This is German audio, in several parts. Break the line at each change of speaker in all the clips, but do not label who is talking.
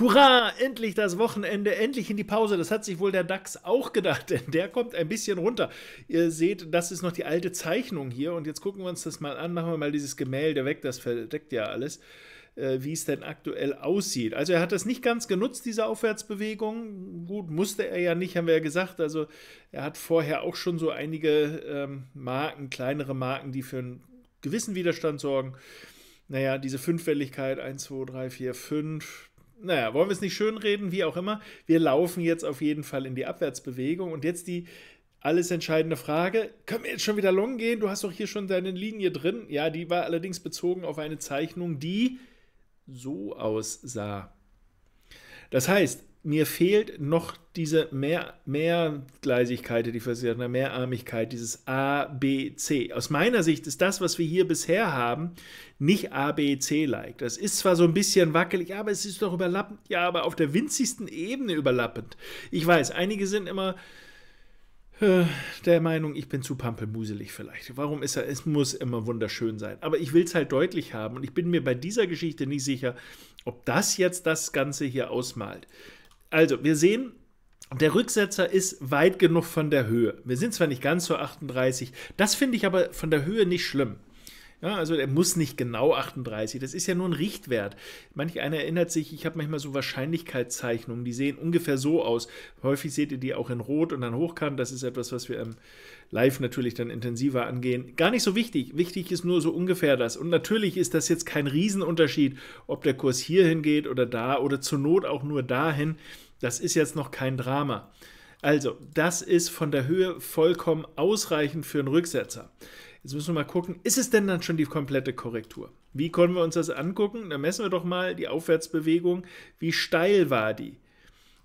Hurra, endlich das Wochenende, endlich in die Pause. Das hat sich wohl der DAX auch gedacht, denn der kommt ein bisschen runter. Ihr seht, das ist noch die alte Zeichnung hier und jetzt gucken wir uns das mal an, machen wir mal dieses Gemälde weg, das verdeckt ja alles, äh, wie es denn aktuell aussieht. Also er hat das nicht ganz genutzt, diese Aufwärtsbewegung. Gut, musste er ja nicht, haben wir ja gesagt. Also er hat vorher auch schon so einige ähm, Marken, kleinere Marken, die für einen gewissen Widerstand sorgen. Naja, diese Fünfwelligkeit, 1, 2, 3, 4, 5, naja, wollen wir es nicht schönreden, wie auch immer. Wir laufen jetzt auf jeden Fall in die Abwärtsbewegung und jetzt die alles entscheidende Frage. Können wir jetzt schon wieder long gehen? Du hast doch hier schon deine Linie drin. Ja, die war allerdings bezogen auf eine Zeichnung, die so aussah. Das heißt, mir fehlt noch diese mehr, Mehrgleisigkeit, die Versicherung, Mehrarmigkeit, dieses A, B, C. Aus meiner Sicht ist das, was wir hier bisher haben, nicht A, B, C-like. Das ist zwar so ein bisschen wackelig, aber es ist doch überlappend, ja, aber auf der winzigsten Ebene überlappend. Ich weiß, einige sind immer äh, der Meinung, ich bin zu pampelmuselig vielleicht. Warum ist er? Es muss immer wunderschön sein. Aber ich will es halt deutlich haben und ich bin mir bei dieser Geschichte nicht sicher, ob das jetzt das Ganze hier ausmalt. Also, wir sehen, der Rücksetzer ist weit genug von der Höhe. Wir sind zwar nicht ganz so 38, das finde ich aber von der Höhe nicht schlimm. Ja, also er muss nicht genau 38, das ist ja nur ein Richtwert. Manch einer erinnert sich, ich habe manchmal so Wahrscheinlichkeitszeichnungen, die sehen ungefähr so aus. Häufig seht ihr die auch in Rot und dann hochkant. Das ist etwas, was wir im live natürlich dann intensiver angehen. Gar nicht so wichtig. Wichtig ist nur so ungefähr das. Und natürlich ist das jetzt kein Riesenunterschied, ob der Kurs hierhin geht oder da oder zur Not auch nur dahin. Das ist jetzt noch kein Drama. Also, das ist von der Höhe vollkommen ausreichend für einen Rücksetzer. Jetzt müssen wir mal gucken, ist es denn dann schon die komplette Korrektur? Wie können wir uns das angucken? Dann messen wir doch mal die Aufwärtsbewegung. Wie steil war die?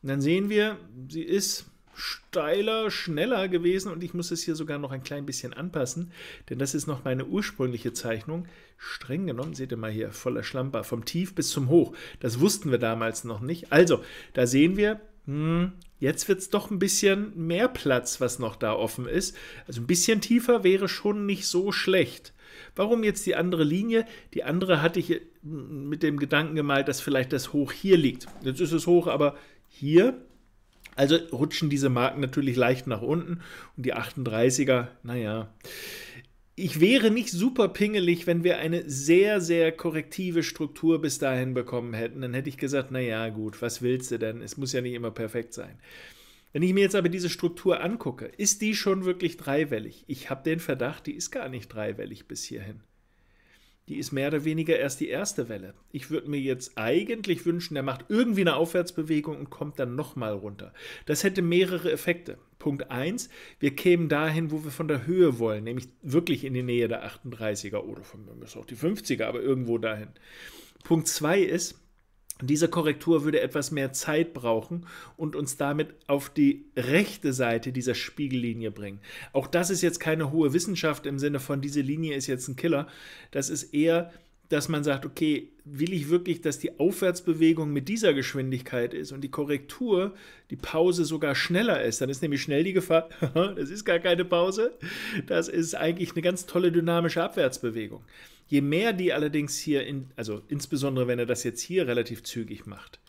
Und dann sehen wir, sie ist steiler, schneller gewesen und ich muss es hier sogar noch ein klein bisschen anpassen, denn das ist noch meine ursprüngliche Zeichnung. Streng genommen, seht ihr mal hier, voller Schlamper, vom Tief bis zum Hoch. Das wussten wir damals noch nicht. Also, da sehen wir, hm, jetzt wird es doch ein bisschen mehr Platz, was noch da offen ist. Also ein bisschen tiefer wäre schon nicht so schlecht. Warum jetzt die andere Linie? Die andere hatte ich mit dem Gedanken gemalt, dass vielleicht das Hoch hier liegt. Jetzt ist es hoch, aber hier. Also rutschen diese Marken natürlich leicht nach unten und die 38er, naja, ich wäre nicht super pingelig, wenn wir eine sehr, sehr korrektive Struktur bis dahin bekommen hätten. Dann hätte ich gesagt, naja gut, was willst du denn? Es muss ja nicht immer perfekt sein. Wenn ich mir jetzt aber diese Struktur angucke, ist die schon wirklich dreiwellig? Ich habe den Verdacht, die ist gar nicht dreiwellig bis hierhin. Die ist mehr oder weniger erst die erste Welle. Ich würde mir jetzt eigentlich wünschen, der macht irgendwie eine Aufwärtsbewegung und kommt dann nochmal runter. Das hätte mehrere Effekte. Punkt 1, wir kämen dahin, wo wir von der Höhe wollen, nämlich wirklich in die Nähe der 38er oder von mir auch die 50er, aber irgendwo dahin. Punkt 2 ist, diese Korrektur würde etwas mehr Zeit brauchen und uns damit auf die rechte Seite dieser Spiegellinie bringen. Auch das ist jetzt keine hohe Wissenschaft im Sinne von, diese Linie ist jetzt ein Killer. Das ist eher dass man sagt, okay, will ich wirklich, dass die Aufwärtsbewegung mit dieser Geschwindigkeit ist und die Korrektur, die Pause sogar schneller ist, dann ist nämlich schnell die Gefahr, das ist gar keine Pause, das ist eigentlich eine ganz tolle dynamische Abwärtsbewegung. Je mehr die allerdings hier, in, also insbesondere wenn er das jetzt hier relativ zügig macht,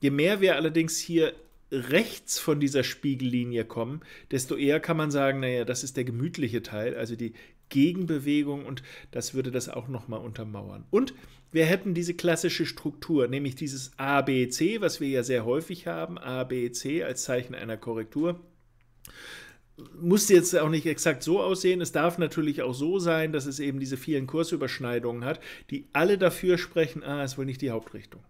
je mehr wir allerdings hier rechts von dieser Spiegellinie kommen, desto eher kann man sagen, naja, das ist der gemütliche Teil, also die Gegenbewegung und das würde das auch nochmal untermauern. Und wir hätten diese klassische Struktur, nämlich dieses ABC, was wir ja sehr häufig haben, ABC als Zeichen einer Korrektur muss jetzt auch nicht exakt so aussehen. Es darf natürlich auch so sein, dass es eben diese vielen Kursüberschneidungen hat, die alle dafür sprechen, ah, ist wohl nicht die Hauptrichtung.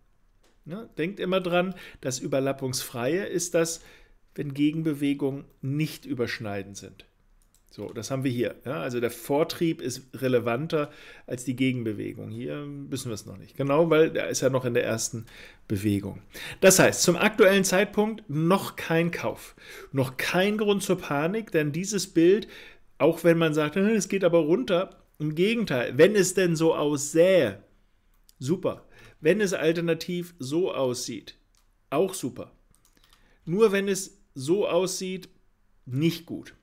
Ne? Denkt immer dran, das Überlappungsfreie ist das, wenn Gegenbewegungen nicht überschneidend sind. So, das haben wir hier. Ja, also der Vortrieb ist relevanter als die Gegenbewegung. Hier wissen wir es noch nicht. Genau, weil er ist ja noch in der ersten Bewegung. Das heißt, zum aktuellen Zeitpunkt noch kein Kauf. Noch kein Grund zur Panik, denn dieses Bild, auch wenn man sagt, hm, es geht aber runter, im Gegenteil, wenn es denn so aussähe, super. Wenn es alternativ so aussieht, auch super. Nur wenn es so aussieht, nicht gut.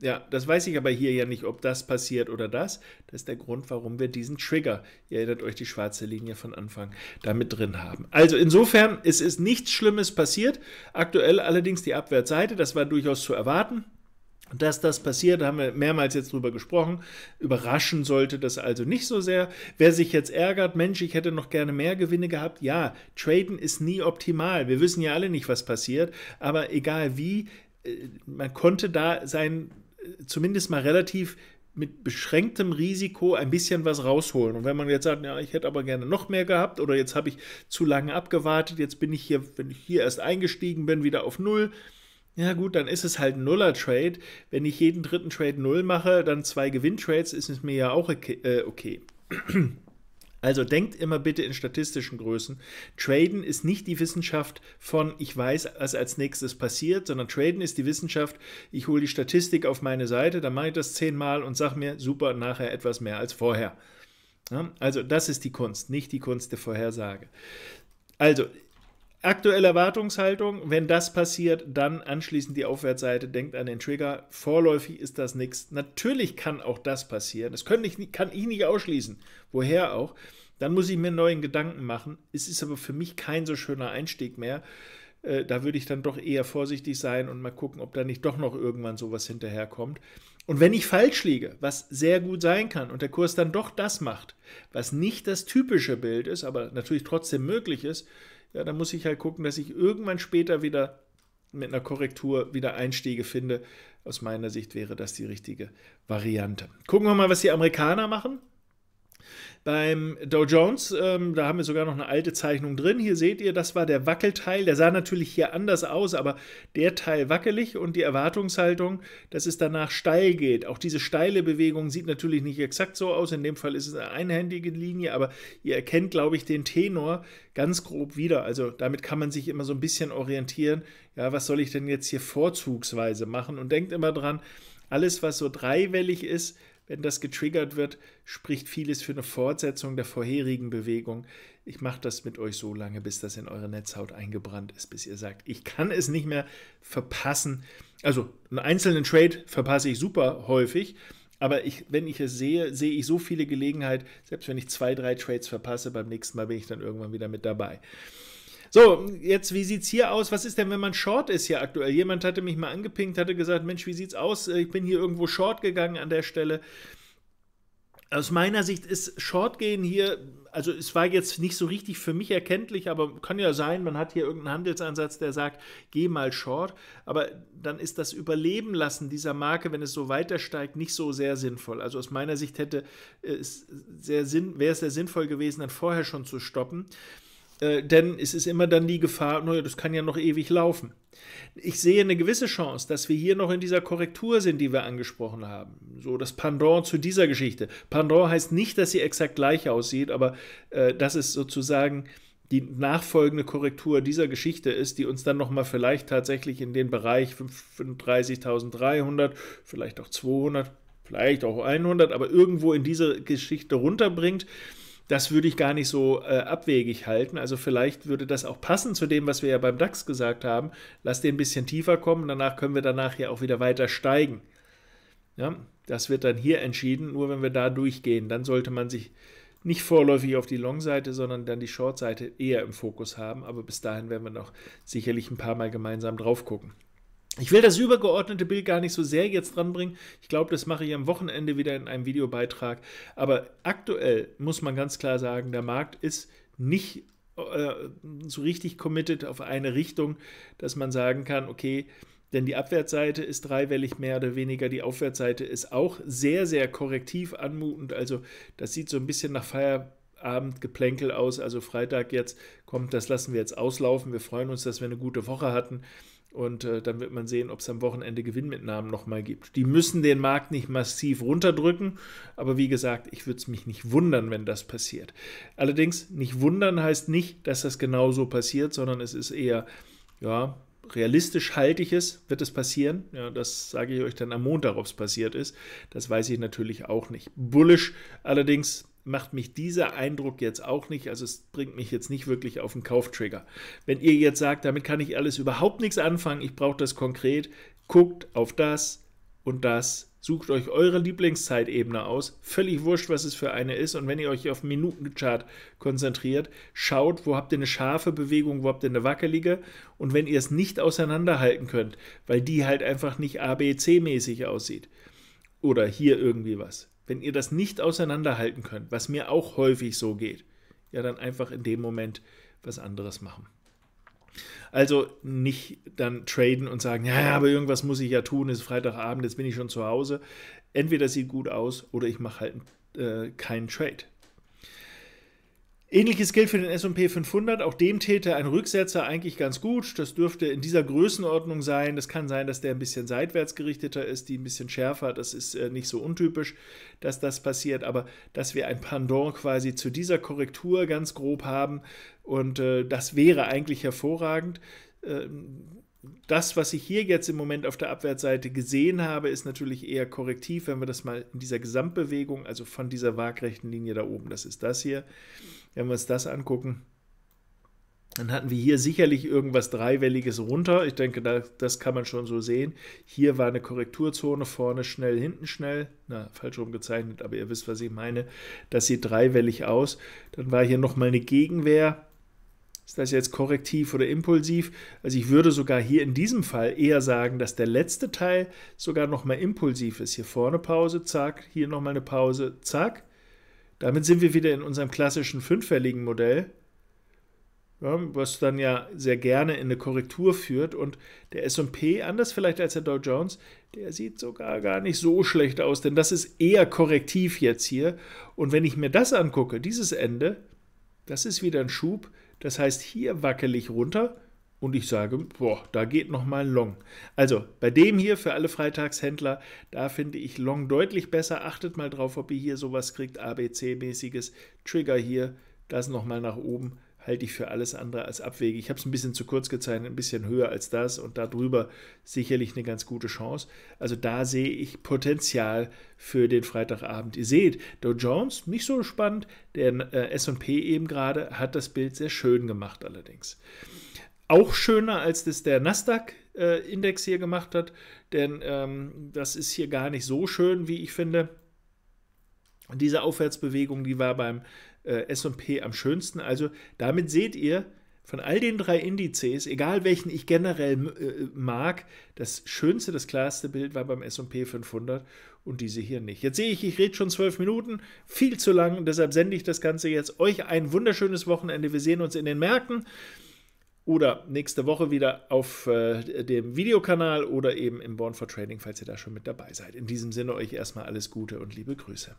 Ja, das weiß ich aber hier ja nicht, ob das passiert oder das. Das ist der Grund, warum wir diesen Trigger, ihr erinnert euch die schwarze Linie von Anfang, da mit drin haben. Also insofern, es ist nichts Schlimmes passiert. Aktuell allerdings die Abwärtsseite, das war durchaus zu erwarten. Dass das passiert, haben wir mehrmals jetzt drüber gesprochen. Überraschen sollte das also nicht so sehr. Wer sich jetzt ärgert, Mensch, ich hätte noch gerne mehr Gewinne gehabt. Ja, traden ist nie optimal. Wir wissen ja alle nicht, was passiert. Aber egal wie, äh, man konnte da sein zumindest mal relativ mit beschränktem Risiko ein bisschen was rausholen. Und wenn man jetzt sagt, ja, ich hätte aber gerne noch mehr gehabt oder jetzt habe ich zu lange abgewartet, jetzt bin ich hier, wenn ich hier erst eingestiegen bin, wieder auf Null. Ja gut, dann ist es halt ein Nuller-Trade. Wenn ich jeden dritten Trade Null mache, dann zwei Gewinn-Trades, ist es mir ja auch okay. Äh, also denkt immer bitte in statistischen Größen. Traden ist nicht die Wissenschaft von, ich weiß, was als nächstes passiert, sondern Traden ist die Wissenschaft, ich hole die Statistik auf meine Seite, dann mache ich das zehnmal und sage mir, super, nachher etwas mehr als vorher. Ja, also das ist die Kunst, nicht die Kunst der Vorhersage. Also Aktuelle Erwartungshaltung, wenn das passiert, dann anschließend die Aufwärtsseite, denkt an den Trigger. Vorläufig ist das nichts. Natürlich kann auch das passieren. Das kann ich, kann ich nicht ausschließen. Woher auch? Dann muss ich mir einen neuen Gedanken machen. Es ist aber für mich kein so schöner Einstieg mehr. Äh, da würde ich dann doch eher vorsichtig sein und mal gucken, ob da nicht doch noch irgendwann sowas hinterherkommt. Und wenn ich falsch liege, was sehr gut sein kann und der Kurs dann doch das macht, was nicht das typische Bild ist, aber natürlich trotzdem möglich ist, ja, dann muss ich halt gucken, dass ich irgendwann später wieder mit einer Korrektur wieder Einstiege finde. Aus meiner Sicht wäre das die richtige Variante. Gucken wir mal, was die Amerikaner machen. Beim Dow Jones, ähm, da haben wir sogar noch eine alte Zeichnung drin. Hier seht ihr, das war der Wackelteil. Der sah natürlich hier anders aus, aber der Teil wackelig und die Erwartungshaltung, dass es danach steil geht. Auch diese steile Bewegung sieht natürlich nicht exakt so aus. In dem Fall ist es eine einhändige Linie, aber ihr erkennt, glaube ich, den Tenor ganz grob wieder. Also damit kann man sich immer so ein bisschen orientieren. Ja, was soll ich denn jetzt hier vorzugsweise machen? Und denkt immer dran, alles, was so dreiwellig ist, wenn das getriggert wird, spricht vieles für eine Fortsetzung der vorherigen Bewegung. Ich mache das mit euch so lange, bis das in eure Netzhaut eingebrannt ist, bis ihr sagt, ich kann es nicht mehr verpassen. Also einen einzelnen Trade verpasse ich super häufig, aber ich, wenn ich es sehe, sehe ich so viele Gelegenheiten, selbst wenn ich zwei, drei Trades verpasse, beim nächsten Mal bin ich dann irgendwann wieder mit dabei. So, jetzt, wie sieht es hier aus? Was ist denn, wenn man Short ist hier aktuell? Jemand hatte mich mal angepinkt, hatte gesagt, Mensch, wie sieht es aus? Äh, ich bin hier irgendwo Short gegangen an der Stelle. Aus meiner Sicht ist Short gehen hier, also es war jetzt nicht so richtig für mich erkenntlich, aber kann ja sein, man hat hier irgendeinen Handelsansatz, der sagt, geh mal Short. Aber dann ist das Überleben lassen dieser Marke, wenn es so weiter steigt, nicht so sehr sinnvoll. Also aus meiner Sicht hätte es sehr Sinn, wäre es sehr sinnvoll gewesen, dann vorher schon zu stoppen. Äh, denn es ist immer dann die Gefahr, naja, das kann ja noch ewig laufen. Ich sehe eine gewisse Chance, dass wir hier noch in dieser Korrektur sind, die wir angesprochen haben. So das Pendant zu dieser Geschichte. Pendant heißt nicht, dass sie exakt gleich aussieht, aber äh, das ist sozusagen die nachfolgende Korrektur dieser Geschichte ist, die uns dann nochmal vielleicht tatsächlich in den Bereich 35.300, vielleicht auch 200, vielleicht auch 100, aber irgendwo in diese Geschichte runterbringt das würde ich gar nicht so äh, abwegig halten. Also vielleicht würde das auch passen zu dem, was wir ja beim DAX gesagt haben. Lass den ein bisschen tiefer kommen, danach können wir danach ja auch wieder weiter steigen. Ja, das wird dann hier entschieden, nur wenn wir da durchgehen, dann sollte man sich nicht vorläufig auf die Long-Seite, sondern dann die Short-Seite eher im Fokus haben. Aber bis dahin werden wir noch sicherlich ein paar Mal gemeinsam drauf gucken. Ich will das übergeordnete Bild gar nicht so sehr jetzt dranbringen. Ich glaube, das mache ich am Wochenende wieder in einem Videobeitrag. Aber aktuell muss man ganz klar sagen, der Markt ist nicht äh, so richtig committed auf eine Richtung, dass man sagen kann, okay, denn die Abwärtsseite ist dreiwellig mehr oder weniger, die Aufwärtsseite ist auch sehr, sehr korrektiv anmutend. Also das sieht so ein bisschen nach Feierabendgeplänkel aus. Also Freitag jetzt kommt, das lassen wir jetzt auslaufen. Wir freuen uns, dass wir eine gute Woche hatten. Und äh, dann wird man sehen, ob es am Wochenende Gewinnmitnahmen nochmal gibt. Die müssen den Markt nicht massiv runterdrücken, aber wie gesagt, ich würde es mich nicht wundern, wenn das passiert. Allerdings, nicht wundern heißt nicht, dass das genauso passiert, sondern es ist eher, ja, realistisch halte ich es, wird es passieren. Ja, das sage ich euch dann am Montag, ob es passiert ist. Das weiß ich natürlich auch nicht. Bullish allerdings macht mich dieser Eindruck jetzt auch nicht, also es bringt mich jetzt nicht wirklich auf den Kauftrigger. Wenn ihr jetzt sagt, damit kann ich alles überhaupt nichts anfangen, ich brauche das konkret, guckt auf das und das, sucht euch eure Lieblingszeitebene aus, völlig wurscht, was es für eine ist und wenn ihr euch auf Minutenchart konzentriert, schaut, wo habt ihr eine scharfe Bewegung, wo habt ihr eine wackelige und wenn ihr es nicht auseinanderhalten könnt, weil die halt einfach nicht ABC mäßig aussieht oder hier irgendwie was, wenn ihr das nicht auseinanderhalten könnt, was mir auch häufig so geht, ja dann einfach in dem Moment was anderes machen. Also nicht dann traden und sagen, ja, aber irgendwas muss ich ja tun, es ist Freitagabend, jetzt bin ich schon zu Hause. Entweder sieht gut aus oder ich mache halt äh, keinen Trade. Ähnliches gilt für den S&P 500. Auch dem täte ein Rücksetzer eigentlich ganz gut. Das dürfte in dieser Größenordnung sein. Das kann sein, dass der ein bisschen seitwärts gerichteter ist, die ein bisschen schärfer. Das ist äh, nicht so untypisch, dass das passiert. Aber dass wir ein Pendant quasi zu dieser Korrektur ganz grob haben und äh, das wäre eigentlich hervorragend. Ähm, das, was ich hier jetzt im Moment auf der Abwärtsseite gesehen habe, ist natürlich eher korrektiv, wenn wir das mal in dieser Gesamtbewegung, also von dieser waagrechten Linie da oben, das ist das hier, wenn wir uns das angucken, dann hatten wir hier sicherlich irgendwas Dreiwelliges runter. Ich denke, da, das kann man schon so sehen. Hier war eine Korrekturzone, vorne schnell, hinten schnell. Na, falsch rumgezeichnet, aber ihr wisst, was ich meine. Das sieht dreiwellig aus. Dann war hier nochmal eine Gegenwehr ist das jetzt korrektiv oder impulsiv? Also ich würde sogar hier in diesem Fall eher sagen, dass der letzte Teil sogar nochmal impulsiv ist. Hier vorne Pause, zack, hier nochmal eine Pause, zack. Damit sind wir wieder in unserem klassischen fünffälligen Modell, was dann ja sehr gerne in eine Korrektur führt. Und der S&P, anders vielleicht als der Dow Jones, der sieht sogar gar nicht so schlecht aus, denn das ist eher korrektiv jetzt hier. Und wenn ich mir das angucke, dieses Ende, das ist wieder ein Schub. Das heißt, hier wackel ich runter und ich sage, boah, da geht nochmal ein Long. Also bei dem hier für alle Freitagshändler, da finde ich Long deutlich besser. Achtet mal drauf, ob ihr hier sowas kriegt, ABC-mäßiges Trigger hier, das nochmal nach oben halte ich für alles andere als abwegig. Ich habe es ein bisschen zu kurz gezeichnet, ein bisschen höher als das und darüber sicherlich eine ganz gute Chance. Also da sehe ich Potenzial für den Freitagabend. Ihr seht, Dow Jones nicht so spannend, der äh, SP eben gerade hat das Bild sehr schön gemacht allerdings. Auch schöner als das der Nasdaq äh, Index hier gemacht hat, denn ähm, das ist hier gar nicht so schön, wie ich finde. diese Aufwärtsbewegung, die war beim äh, SP am schönsten. Also damit seht ihr, von all den drei Indizes, egal welchen ich generell äh, mag, das schönste, das klarste Bild war beim S&P 500 und diese hier nicht. Jetzt sehe ich, ich rede schon zwölf Minuten, viel zu lang, deshalb sende ich das Ganze jetzt euch ein wunderschönes Wochenende. Wir sehen uns in den Märkten oder nächste Woche wieder auf äh, dem Videokanal oder eben im Born for Trading, falls ihr da schon mit dabei seid. In diesem Sinne euch erstmal alles Gute und liebe Grüße.